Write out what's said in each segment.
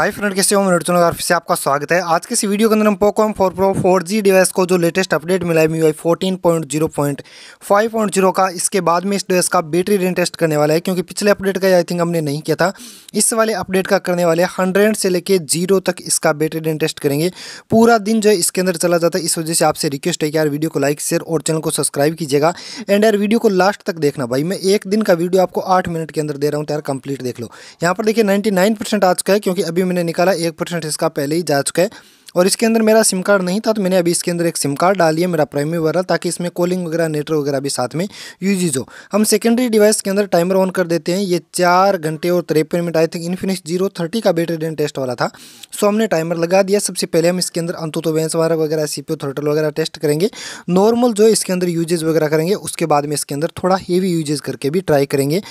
hi friend कैसे हो minute फिर से आपका स्वागत है आज के इस वीडियो के अंदर हम Poco M four pro four G device को जो लेटेस्ट अपडेट मिला है MIUI fourteen point zero point five point zero का इसके बाद में इस डिवाइस का बैटरी रेन टेस्ट करने वाला है क्योंकि पिछले अपडेट का आई थिंक हमने नहीं किया था इस वाले अपडेट का करने वाले हंड्रेड से लेकर जीरो तक इसका बैटरी रेन टेस्ट करेंगे पूरा दिन जो है इसके अंदर चला जाता है इस वजह से आपसे रिक्वेस्ट है कि यार वीडियो को लाइक शेयर और चैनल को सब्सक्राइब कीजिएगा एंड यार वीडियो को लास्ट तक देखना भाई मैं एक दिन का वीडियो आपको आठ मिनट के अंदर दे रहा हूँ तो यार कंप्लीट देख लो यहाँ पर देखिए नाइन्टी आज का है क्योंकि अभी मैंने निकाला एक परसेंट इसका पहले ही जा चुका है और इसके अंदर मेरा सिम कार्ड नहीं था तो मैंने अभी इसके अंदर एक सिम कार्ड डाली है मेरा प्राइमरी वगैरह ताकि इसमें कॉलिंग वगैरह नेटवर्क वगैरह भी साथ में यूजेज हो हम सेकेंडरी डिवाइस के अंदर टाइमर ऑन कर देते हैं ये चार घंटे और तिरपन minute I think Infinix zero thirty का बैटरी डेन टेस्ट वाला था सो हमने टाइमर लगा दिया सबसे पहले हम इसके अंदर अंतु तो वेंस वगैरह सी पी थर्टल वगैरह टेस्ट करेंगे नॉर्मल जो इसके अंदर यूजेज वगैरह करेंगे उसके बाद में इसके अंदर थोड़ा हेवी यूजेज करके भी ट्राई करेंगे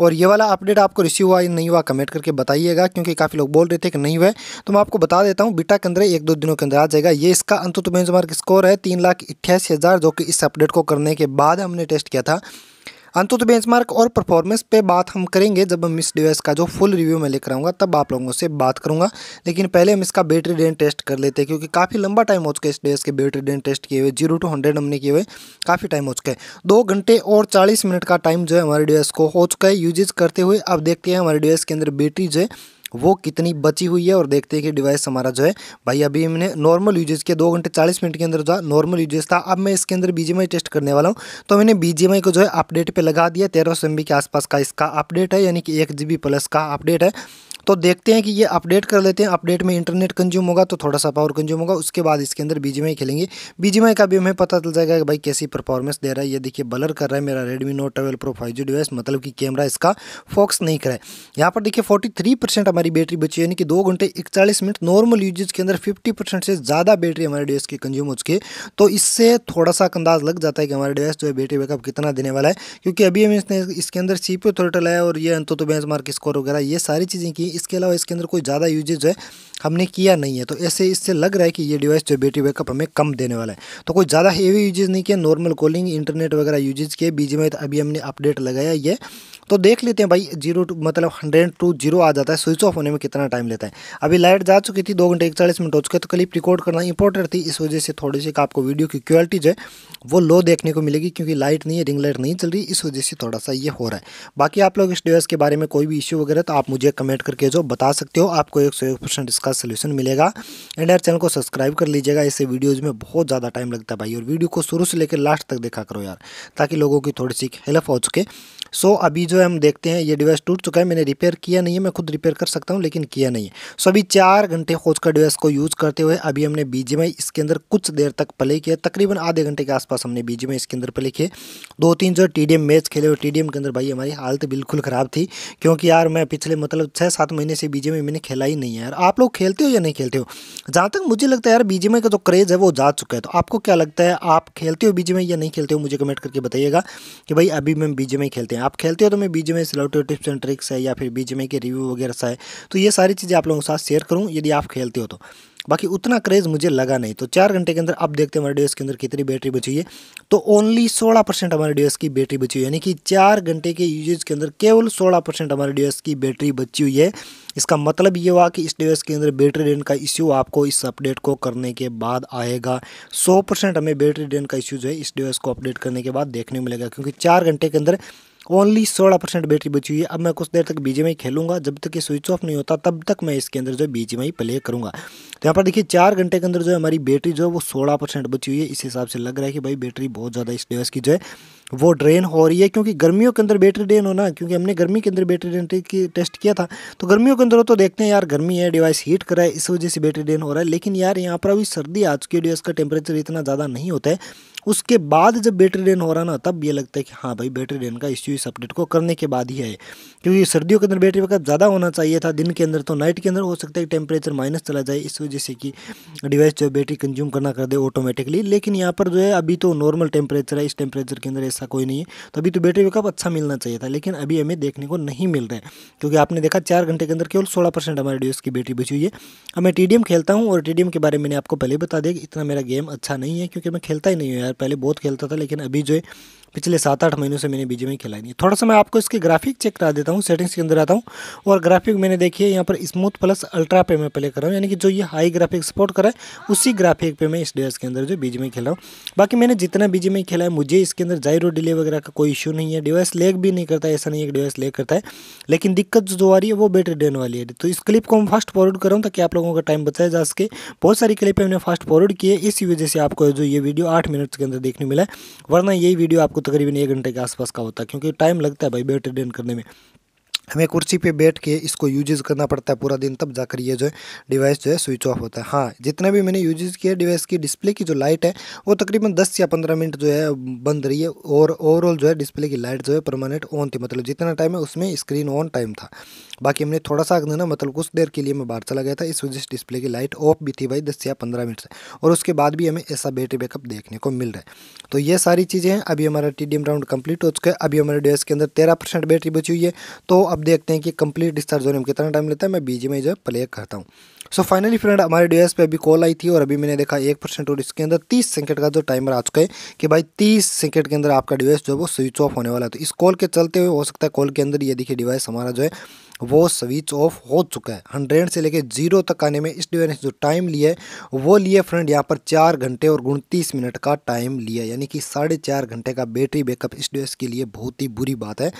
और ये वाला अपडेट आपको रिसीव हुआ या नहीं हुआ कमेंट करके बताइएगा क्योंकि काफ़ी लोग बोल रहे थे कि नहीं हुआ तो मैं आपको बता देता हूँ बीटा के अंदर एक दो दिनों के अंदर आ जाएगा ये इसका अंत बेंच तो स्कोर है तीन लाख हज़ार जो कि इस अपडेट को करने के बाद हमने टेस्ट किया था अंतुत तो बेंचमार्क और परफॉर्मेंस पे बात हम करेंगे जब हम इस डिवाइस का जो फुल रिव्यू मैं लेकर आऊँगा तब आप लोगों से बात करूँगा लेकिन पहले हम इसका बैटरी डेन टेस्ट कर लेते हैं क्योंकि काफ़ी लंबा टाइम हो चुका है इस डिवाइस के बैटरी डेन टेस्ट किए हुए जीरो टू हंड्रेड हमने किए हुए काफ़ी टाइम हो चुका है दो घंटे और चालीस मिनट का टाइम जो है हमारे डिवाइस को हो चुका है यूजेज करते हुए अब देखते हैं हमारे डिवाइस के अंदर बैटरी जो है वो कितनी बची हुई है और देखते हैं कि डिवाइस हमारा जो है भाई अभी हमने नॉर्मल यूजेस किया दो घंटे चालीस मिनट के अंदर जो नॉर्मल यूजेज था अब मैं इसके अंदर बीजेमआई टेस्ट करने वाला हूँ तो मैंने बीजेमआई को जो है अपडेट पर लगा दिया तेरह सौ के आसपास का इसका अपडेट है यानी कि एक प्लस का अपडेट है तो देखते हैं कि ये अपडेट कर लेते हैं अपडेट में इंटरनेट कंज्यूम होगा तो थोड़ा सा पावर कंज्यूम होगा उसके बाद इसके अंदर बीजीएमआई खेलेंगे बीजीएमआई का भी हमें पता चल जाएगा कि भाई कैसी परफॉर्मेंस दे रहा है ये देखिए बलर कर रहा है मेरा Redmi Note twelve pro five G device मतलब कि कैमरा इसका फोक्स नहीं कराए यहाँ पर देखिए फोर्टी थ्री परसेंट हमारी बैटरी बची यानी कि दो घंटे इकतालीस मिनट नॉर्मल यूजेज के अंदर फिफ्टी परसेंट से ज़्यादा बैटरी हमारे डिवाइस की कंज्यूम हो चुकी है तो इससे थोड़ा सा अंदाज लग जाता है कि हमारा डिवाइस जो है बैटरी बैकअप कितना देने वाला है क्योंकि अभी हमें इसने इसके अंदर सी पी लाया और ये अंतो तो बेंच स्कोर वगैरह ये सारी चीज़ें की इसके अलावा इसके अंदर कोई ज़्यादा यूजेज है हमने किया नहीं है तो ऐसे इससे लग रहा है कि ये डिवाइस जो बैटरी बैकअप हमें कम देने वाला है तो कोई ज़्यादा हेवी यूजेज नहीं किया नॉर्मल कॉलिंग इंटरनेट वगैरह यूजेज किए बीजे में तो अभी हमने अपडेट लगाया ये तो देख लेते हैं भाई जीरो टू मतलब हंड्रेड टू जीरो आ जाता है स्विच ऑफ होने में कितना टाइम लेता है अभी लाइट जा चुकी थी दो घंटे इकतालीस मिनट हो चुके तो क्लिप रिकॉर्ड करना इंपॉर्टेंट थी इस वजह से थोड़ी सी आपको वीडियो की क्वालिटी जो है वो लो देखने को मिलेगी क्योंकि लाइट नहीं है रिंग लाइट नहीं चल रही इस वजह से थोड़ा सा ये हो रहा है बाकी आप लोग इस डिवाइस के बारे में कोई भी इश्यू वगैरह तो आप मुझे कमेंट करके जो बता सकते हो आपको एक सौ इसका इसका सोल्यूशन मिलेगा एंड यार चैनल को सब्सक्राइब कर लीजिएगा ऐसे वीडियोज़ में बहुत ज़्यादा टाइम लगता है भाई और वीडियो को शुरू से लेकर लास्ट तक देखा करो यार ताकि लोगों की थोड़ी सी हेल्प हो चुके सो so, अभी जो हम देखते हैं ये डिवाइस टूट चुका है मैंने रिपेयर किया नहीं है मैं खुद रिपेयर कर सकता हूँ लेकिन किया नहीं है so, सो अभी चार घंटे खोज का डिवाइस को यूज़ करते हुए अभी हमने बी इसके अंदर कुछ देर तक प्ले किया तकरीबन आधे घंटे के आसपास हमने बी इसके अंदर प्ले किए दो तीन जो टी मैच खेले और टी के अंदर भाई हमारी हालत बिल्कुल ख़राब थी क्योंकि यार मैं पिछले मतलब छः सात महीने से बी मैंने खेला ही नहीं है यार आप लोग खेलते हो या नहीं खेलते हो जहाँ तक मुझे लगता है यार बीजे का जो क्रेज़ है वो जा चुका है तो आपको क्या लगता है आप खेलते हो बीजे या नहीं खेलते हो मुझे कमेंट करके बताइएगा कि भाई अभी मैं बीजे में खेलते हैं आप खेलते हो तो मैं बीजे में सिलेक्टिव टिप्स एंड ट्रिक्स है या फिर बीजे के रिव्यू वगैरह सा है तो ये सारी चीज़ें आप लोगों के साथ शेयर करूँ यदि आप खेलते हो तो बाकी उतना क्रेज मुझे लगा नहीं तो चार घंटे के अंदर आप देखते हैं हमारे डी के अंदर कितनी बैटरी बची है तो ओनली सोलह परसेंट हमारे डी की बैटरी बची हुई यानी कि चार घंटे के यूजेज के अंदर केवल सोलह परसेंट हमारे डी की बैटरी बची हुई है इसका मतलब ये हुआ कि इस डिवेस के अंदर बैटरी ड्रेन का इश्यू आपको इस अपडेट को करने के बाद आएगा सौ परसेंट हमें बैटरी ड्रेन का इश्यू जो है इस डिवाइस को अपडेट करने के बाद देखने मिलेगा क्योंकि चार घंटे के अंदर ओनली सोलह परसेंट बैटरी बची हुई है अब मैं कुछ देर तक बीजे खेलूंगा जब तक ये स्विच ऑफ नहीं होता तब तक मैं इसके अंदर जो बीजे प्ले करूँगा तो यहाँ पर देखिए चार घंटे के अंदर जो है हमारी बैटरी जो है वो सोलह परसेंट बची हुई है इस हिसाब से लग रहा है कि भाई बैटरी बहुत ज़्यादा इस डिवाइस की जो है वो ड्रेन हो रही है क्योंकि गर्मियों के अंदर बैटरी ड्रेन होना क्योंकि हमने गर्मी के अंदर बैटरी ड्रेन की टेस्ट किया था तो गर्मियों के अंदर हो तो देखते हैं यार गर्मी है डिवाइस हीट कर रहा है इस वजह से बैटरी ड्रेन हो रहा है लेकिन यार यहाँ पर अभी सर्दी आज के डिवाइस का टेम्परेचर इतना ज़्यादा नहीं होता है उसके बाद जब बैटरी ड्रेन हो रहा ना तब ये लगता है कि हाँ भाई बैटरी ड्रेन का इश्यू इस अपडेट को करने के बाद ही है क्योंकि सर्दियों के अंदर बैटरी बैकअप ज़्यादा होना चाहिए था दिन के अंदर तो नाइट के अंदर हो सकता है कि टेम्परेचर माइनस चला जाए इस हो जैसे कि डिवाइस जो बैटरी कंज्यूम करना कर दे ऑटोमेटिकली लेकिन यहाँ पर जो है अभी तो नॉर्मल टेम्परेचर है इस टेम्परेचर के अंदर ऐसा कोई नहीं है तो अभी तो बैटरी बैकअप अच्छा मिलना चाहिए था लेकिन अभी हमें देखने को नहीं मिल रहा है क्योंकि आपने देखा चार घंटे के अंदर केवल सोलह परसेंट हमारे डिवाइस की बैटरी बची हुई है अब मैं टी खेलता हूँ और टी के बारे में आपको पहले बता दिया कि इतना मेरा गेम अच्छा नहीं है क्योंकि मैं खेलता ही नहीं हूँ यार पहले बहुत खेलता था लेकिन अभी जो है पिछले सात आठ महीनों से मैंने बीजे में खेला नहीं थोड़ा सा मैं आपको इसके ग्राफिक चेक करा देता हूँ सेटिंग्स के अंदर आता हूँ और ग्राफिक मैंने देखिए यहाँ पर स्मूथ प्लस अल्ट्रा पे मैं प्ले कर रहा हूँ यानी कि जो ये आई ग्राफिक सपोर्ट कर रहा है उसी ग्राफिक पे मैं इस डेस के अंदर जो बीजी में खेला हूँ बाकी मैंने जितना बीजी में खेला है मुझे इसके अंदर जायरो डिले वगैरह का कोई इशू नहीं है डिवाइस लेक भी नहीं करता ऐसा नहीं है डिवाइस लेक करता है लेकिन दिक्कत जो आ रही है वो बैटरी डेन वाली है तो इस क्लिप को मैं फास्ट फॉरवर्ड करूँ ताकि आप लोगों का टाइम बचाया जा सके बहुत सारी क्लिप हमने फास्ट फॉरवर्ड की है इसी वजह से आपको जो ये वीडियो आठ मिनट के अंदर देखने मिला है वरना यही वीडियो आपको तकरीबन एक घंटे के आसपास का होता है क्योंकि टाइम लगता है भाई बैटरी डेन करने में हमें कुर्सी पे बैठ के इसको यूजेज करना पड़ता है पूरा दिन तब जाकर ये जो है डिवाइस जो है स्विच ऑफ होता है हाँ जितने भी मैंने यूजेज किया डिवाइस की डिस्प्ले की जो लाइट है वो तकरीबन 10 या 15 मिनट जो है बंद रही है और ओवरऑल जो है डिस्प्ले की लाइट जो है परमानेंट ऑन थी मतलब जितना टाइम है उसमें स्क्रीन ऑन टाइम था बाकी हमने थोड़ा सा ना मतलब कुछ देर के लिए मैं बाहर चला गया था इस वजह से डिस्प्ले की लाइट ऑफ भी थी भाई दस या पंद्रह मिनट से और उसके बाद भी हमें ऐसा बैटरी बैकअप देखने को मिल रहा है तो ये सारी चीज़ें हैं अभी हमारा टी राउंड कम्प्लीट हो चुका है अभी हमारे डिवाइस के अंदर तेरह बैटरी बची हुई है तो अब देखते हैं कि कंप्लीट डिस्चार्ज होने में कितना टाइम लेता है मैं बीजे में जो है प्ले करता हूँ सो फाइनली फ्रेंड हमारे डिवाइस पे अभी कॉल आई थी और अभी मैंने देखा एक परसेंट और इसके अंदर तीस सेकंड का जो टाइमर आ चुका है कि भाई तीस सेकंड के अंदर आपका डिवाइस जो है वो स्विच ऑफ होने वाला है तो इस कॉल के चलते हुए हो सकता है कॉल के अंदर ये देखिए डिवाइस हमारा जो है वो स्विच ऑफ हो चुका है हंड्रेड से लेके जीरो तक आने में इस डिवाइस जो टाइम लिया है वो लिए फ्रेंड यहाँ पर चार घंटे और उनतीस मिनट का टाइम लिया यानी कि साढ़े चार घंटे का बैटरी बैकअप इस डिवाइस के लिए बहुत ही बुरी बात है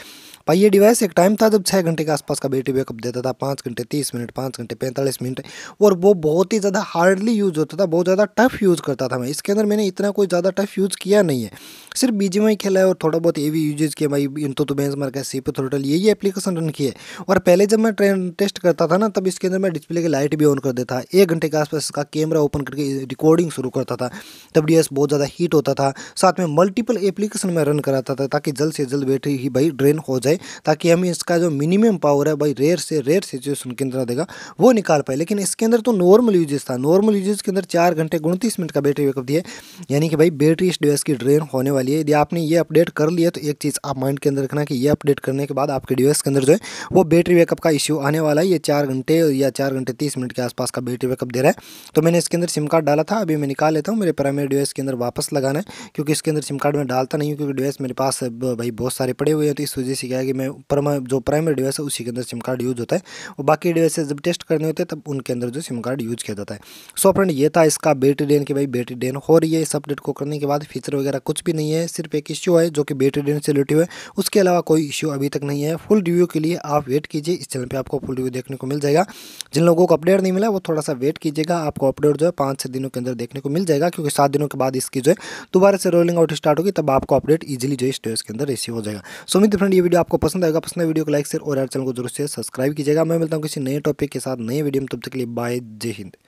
भाई ये डिवाइस एक टाइम था जब छः घंटे के आसपास का बैटरी बैकअप देता था पाँच घंटे तीस मिनट पाँच घंटे पैंतालीस मिनट और वो बहुत ही ज़्यादा हार्डली यूज़ होता था बहुत ज़्यादा टफ यूज़ करता था मैं इसके अंदर मैंने इतना कोई ज़्यादा टफ यूज़ किया नहीं है सिर्फ बीजे में खेला है और थोड़ा बहुत ए वी यूजेज किया भाई इन तो बेंच मार्क है सी पे थोटल यही एप्लीकेशन रन किया और पहले जब मैं ट्रेन टेस्ट करता था ना तब इसके अंदर मैं डिस्प्ले की लाइट भी ऑन कर देता एक घंटे के आसपास इसका कैमरा ओपन करके रिकॉर्डिंग शुरू करता था तब डी बहुत ज़्यादा हीट होता था साथ में मल्टीपल एप्लीकेशन में रन कराता था ताकि जल्द से जल्द बैटरी ही भाई ड्रेन हो जाए ताकि हमें इसका जो मिनिमम पावर है भाई रेयर से रेयर सिचुएशन के अंदर देगा वो निकाल पाए लेकिन इसके अंदर तो नॉर्मल यूजेस था नॉर्मल यूजेस के अंदर चार घंटे उनतीस मिनट का बैटरी बैकअप दिया यानी कि भाई बैटरी इस डिवाइस की ड्रेन होने वाली है यदि आपने ये अपडेट कर लिया तो एक चीज़ आप माइंड के अंदर रखना कि ये अपडेट करने के बाद आपके डिवाइस के अंदर जो है वो बैटरी बैकअप का इश्यू आने वाला है ये चार घंटे या चार घंटे तीस मिनट के आसपास का बैटरी बैकअप दे रहा है तो मैंने इसके अंदर सिम कार्ड डाला था अभी मैं निकाल लेता हूँ मेरे प्राइमरी डिवाइस के अंदर वापस लगाना है क्योंकि इसके अंदर सिम कार्ड में डालता नहीं हूँ क्योंकि डिवाइस मेरे पास भाई बहुत सारे पड़े हुए हैं तो इस वजह से क्या है कि मैं जो प्राइमरी डिवाइस है उसी के अंदर सिम कार्ड यूज़ होता है और बाकी डिवाइस जब टेस्ट करने होते हैं तब उनके अंदर जो सिम कार्ड यूज किया जाता है सो फ्रेंड ये था इसका बैटरी डेन कि भाई बैटरी डेन हो रही है इस अपडेट को करने के बाद फीचर वगैरह कुछ भी नहीं है सिर्फ एक इश्यू है जो कि बैटरी डेन से रिलेटिव है उसके अलावा कोई इश्यू अभी तक नहीं है फुल रिव्यू के लिए आप वेट कीजिए कीजिए इस चैनल पर आपको फुल रिव्यू देखने को मिल जाएगा जिन लोगों को अपडेट नहीं मिला वो थोड़ा सा वेट कीजिएगा आपको अपडेट जो है पाँच छः दिनों के अंदर देखने को मिल जाएगा क्योंकि सात दिनों के बाद इसकी जो है दोबारा से रोलिंग आउट स्टार्ट होगी तब आपको अपडेट ईजिली जो है स्टोरेज के अंदर रिसीव हो जाएगा सो मित्र फ्रेंड ये वीडियो आपको पसंद आएगा पसंद वीडियो को लाइक शेयर और चैनल को जरूर से सब्सक्राइब कीजिएगा मैं मिलता हूँ किसी नए टॉपिक के साथ नए वीडियो में तब तक के लिए बाय जय हिंद